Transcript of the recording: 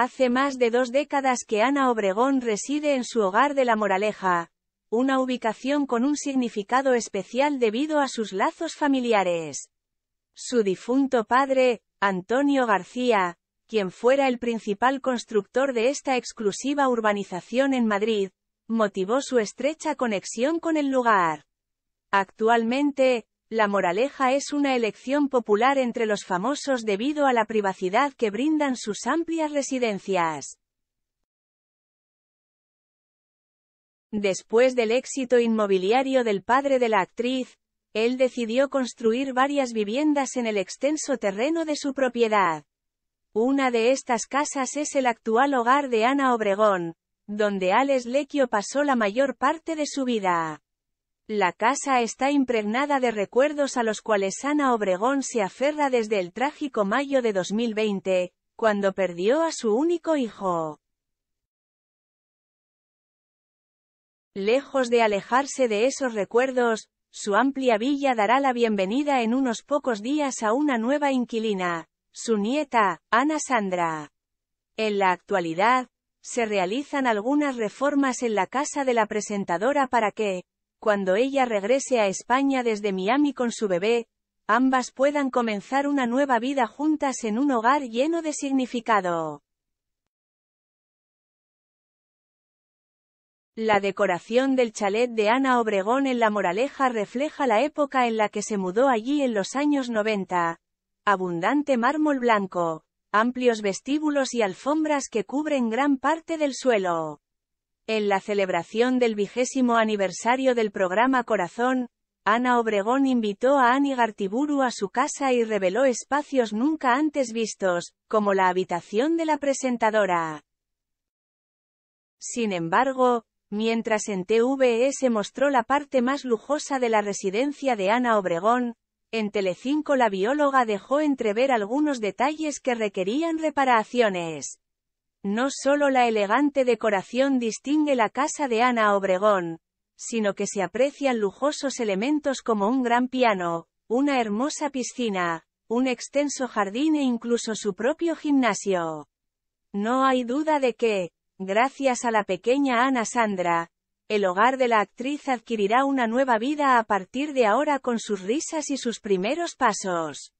Hace más de dos décadas que Ana Obregón reside en su hogar de La Moraleja, una ubicación con un significado especial debido a sus lazos familiares. Su difunto padre, Antonio García, quien fuera el principal constructor de esta exclusiva urbanización en Madrid, motivó su estrecha conexión con el lugar. Actualmente, la moraleja es una elección popular entre los famosos debido a la privacidad que brindan sus amplias residencias. Después del éxito inmobiliario del padre de la actriz, él decidió construir varias viviendas en el extenso terreno de su propiedad. Una de estas casas es el actual hogar de Ana Obregón, donde Alex Lequio pasó la mayor parte de su vida. La casa está impregnada de recuerdos a los cuales Ana Obregón se aferra desde el trágico mayo de 2020, cuando perdió a su único hijo. Lejos de alejarse de esos recuerdos, su amplia villa dará la bienvenida en unos pocos días a una nueva inquilina, su nieta, Ana Sandra. En la actualidad, se realizan algunas reformas en la casa de la presentadora para que, cuando ella regrese a España desde Miami con su bebé, ambas puedan comenzar una nueva vida juntas en un hogar lleno de significado. La decoración del chalet de Ana Obregón en La Moraleja refleja la época en la que se mudó allí en los años 90. Abundante mármol blanco, amplios vestíbulos y alfombras que cubren gran parte del suelo. En la celebración del vigésimo aniversario del programa Corazón, Ana Obregón invitó a Ani Gartiburu a su casa y reveló espacios nunca antes vistos, como la habitación de la presentadora. Sin embargo, mientras en TVS se mostró la parte más lujosa de la residencia de Ana Obregón, en Telecinco la bióloga dejó entrever algunos detalles que requerían reparaciones. No solo la elegante decoración distingue la casa de Ana Obregón, sino que se aprecian lujosos elementos como un gran piano, una hermosa piscina, un extenso jardín e incluso su propio gimnasio. No hay duda de que, gracias a la pequeña Ana Sandra, el hogar de la actriz adquirirá una nueva vida a partir de ahora con sus risas y sus primeros pasos.